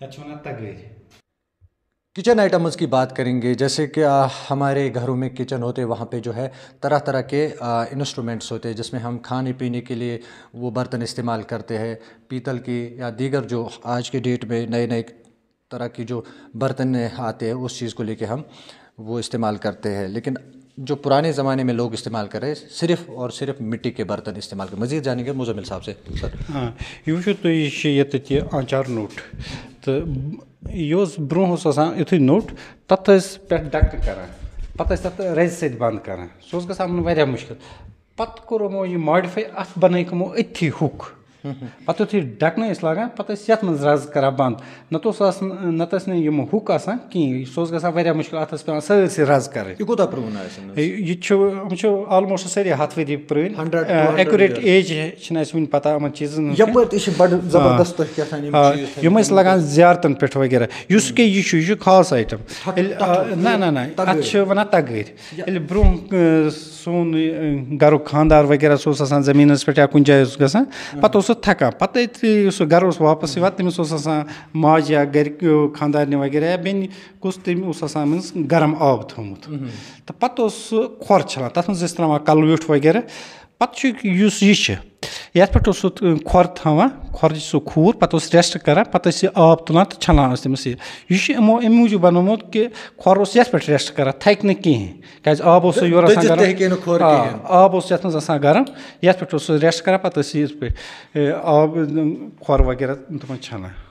kitchen items की बात करेंगे जैसे कि हमारे घरों में किचन होते वहाँ पे जो है तरह तरह के इंस्ट्रूमेंट्स होते हैं जिसमें हम खाने पीने के लिए वो बर्तन इस्तेमाल करते हैं पीतल की या दीगर जो आज के डेट में नए नए तरह की जो बर्तन आते हैं उस चीज़ को लेके हम वो इस्तेमाल करते हैं लेकिन जो पुराने ज़माने में लोग इस्तेमाल कर रहे सिर्फ और सिर्फ मिट्टी के बर्तन इस्तेमाल कर मजीद जानेंगे मुजमिल साहब से सर हाँ तो ये तो ये आचार नोट تہٕ یہِ اوس برٛونٛہہ اوس آسان یُتھُے نوٚٹ تَتھ ٲسۍ پٮ۪ٹھ ڈَکہٕ کَران پَتہٕ ٲسۍ تَتھ رَزِ سۭتۍ بنٛد کَران سُہ اوس گژھان یِمَن واریاہ مُشکل پَتہٕ کوٚر یِمو یہِ ماڈِفَے اَتھ بَنٲیِکھ یِمو أتھی ہُک پَتہٕ یُتھُے ڈَکنے ٲسۍ لاگان پَتہٕ ٲسۍ یَتھ منٛز رَز کَران بنٛد نَتہٕ اوس آسان نَتہٕ ٲسۍ نہٕ یِم ہُک آسان کِہیٖنۍ سُہ اوس گژھان واریاہ مُشکل اَتھ ٲس پٮ۪وان سٲرسٕے رَز کَرٕنۍ یہِ کوٗتاہ پرٛون آسہِ یہِ تہِ چھُ یِم چھِ آلموسٹ سٲری ہَتھ ؤری پرٛٲنۍ ایٚکُریٹ ایج چھِنہٕ اَسہِ وٕنہِ پَتہ یِمَن چیٖزَن یَپٲرۍ تہِ چھِ بَڑٕ زَبردَست یِم ٲسۍ لَگان زیارتَن پٮ۪ٹھ وغیرہ یُس کہِ یہِ چھُ یہِ چھُ خاص آیٹَم ییٚلہِ نہ نہ نہ اَتھ چھِ وَنان تَگٲرۍ ییٚلہِ برونٛہہ سون گَرُک خاندار وغیرہ سُہ اوس آسان زٔمیٖنَس پٮ۪ٹھ یا کُنہِ جایہِ اوس گژھان پَتہٕ اوس اوس سُہ تھکان پَتہٕ یُتھُے سُہ گَرٕ اوس واپَس یِوان تٔمِس اوس آسان ماجہِ یا گَرِکیو خاندارنہِ وغیرہ یا بیٚنہِ کُس تٔمۍ اوس آسان منٛز گرم آب تھوٚمُت تہٕ پَتہٕ اوس سُہ کھۄر چھَلان تَتھ منٛز ٲسۍ ترٛاوان کَلہٕ ویوٚٹھ وغیرہ پَتہٕ چھُ یُس یہِ چھِ ये पे उस खोर थवान खोर सो खूर पे रेस्ट कर पे आब तुलान तो छलान तमस यह यह मूजूब बनोमुत कि खोर उस यथ पे रेस्ट कर थक न कहें क्या आब उस योर आब उस ये मज गरम यथ पे उस रेस्ट कर पे आब खोर वगैरह तुम छलान